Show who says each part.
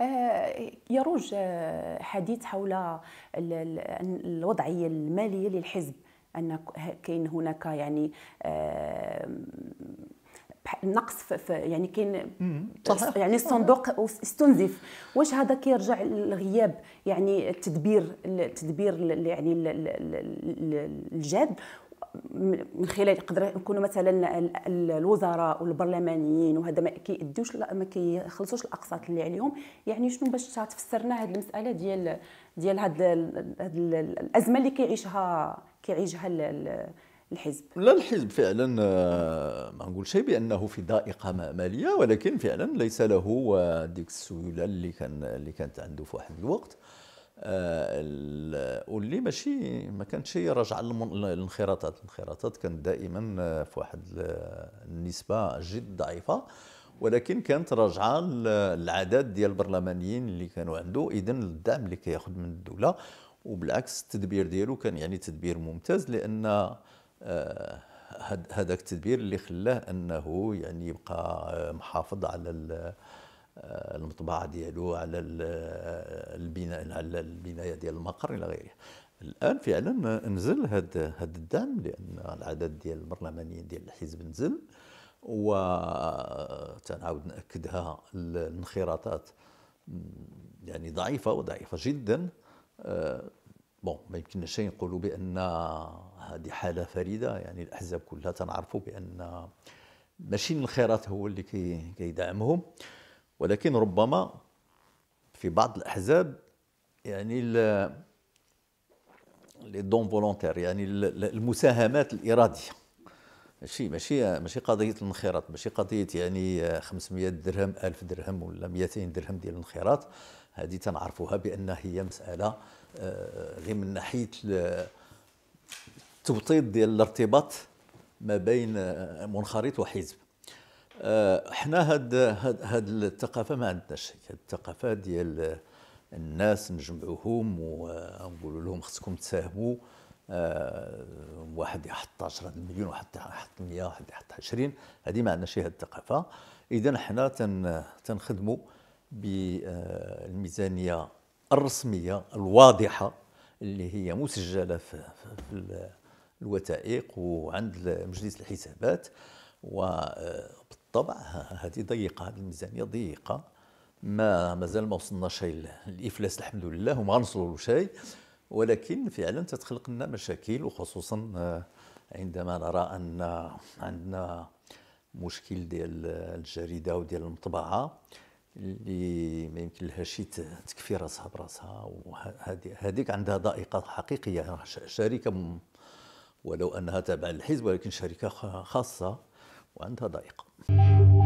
Speaker 1: آه، يروج آه، حديث حول الوضعية المالية للحزب أن كاين هناك يعني نقص في يعني كاين يعني الصندوق استنزف واش هذا كيرجع للغياب يعني التدبير التدبير يعني الجاد من خلال يقدر يكونوا مثلا الوزراء والبرلمانيين وهذا ما كيديوش ما كيخلصوش الاقساط اللي عليهم يعني شنو باش تفسر لنا هذه المساله ديال ديال هاد الازمه اللي كيعيشها كيعيشها
Speaker 2: الحزب لا الحزب فعلا آه، ما نقول شيء بانه في ضائقه ماليه ولكن فعلا ليس له آه، ديك السيوله اللي كان اللي كانت عنده في واحد الوقت آه، واللي ماشي ما كانتش هي راجعه للانخراطات الانخراطات كانت دائما آه، في واحد النسبه جد ضعيفه ولكن كانت راجعه للعدد ديال البرلمانيين اللي كانوا عنده اذا الدعم اللي كياخذ من الدوله وبالعكس التدبير ديالو كان يعني تدبير ممتاز لان هذاك آه، التدبير اللي خلاه انه يعني يبقى محافظ على المطبعه ديالو على البناء على البنايه ديال المقر الى غيره الان فعلا نزل هذا هذا الدعم لان العدد ديال البرلمانيين ديال الحزب نزل و تنعاود ناكدها الانخراطات يعني ضعيفه وضعيفه جدا بون آه، ما يمكنناش نقولوا بان هذه حاله فريده يعني الاحزاب كلها تنعرفوا بان ماشي الانخراط هو اللي كيدعمهم كي ولكن ربما في بعض الأحزاب يعني لي دون فولونتير يعني المساهمات الإرادية ماشي ماشي ماشي قضية الانخراط ماشي قضية يعني 500 درهم 1000 درهم ولا 200 درهم ديال الانخراط هذه تنعرفوها بأن هي مسألة آه، غير من ناحية التوطيد ديال الارتباط ما بين آه، منخرط وحزب احنا آه، هاد هاد, هاد الثقافه ما عندناش هي الثقافه ديال الناس نجمعوهم ونقول لهم خصكم تساهموا آه، واحد يحط 10 مليون واحد يحط 100 واحد يحط 20 هذه ما عندناش هاد الثقافه اذا حنا تنخدموا بالميزانيه آه، الرسميه الواضحه اللي هي مسجله في, في الوثائق وعند مجلس الحسابات و طبعا هذه ضيقه هذه الميزانيه ضيقه ما مازال ما وصلنا شيء الافلاس الحمد لله وما غنوصلوا لشيء ولكن فعلا تتخلق لنا مشاكل وخصوصا آه، عندما نرى ان عندنا مشكل ديال الجريده وديال المطبعه اللي ما يمكن لها شي تكفي راسها براسها وهذيك عندها ضائقه حقيقيه شركه ولو انها تابعه للحزب ولكن شركه خاصه وأنت ضائق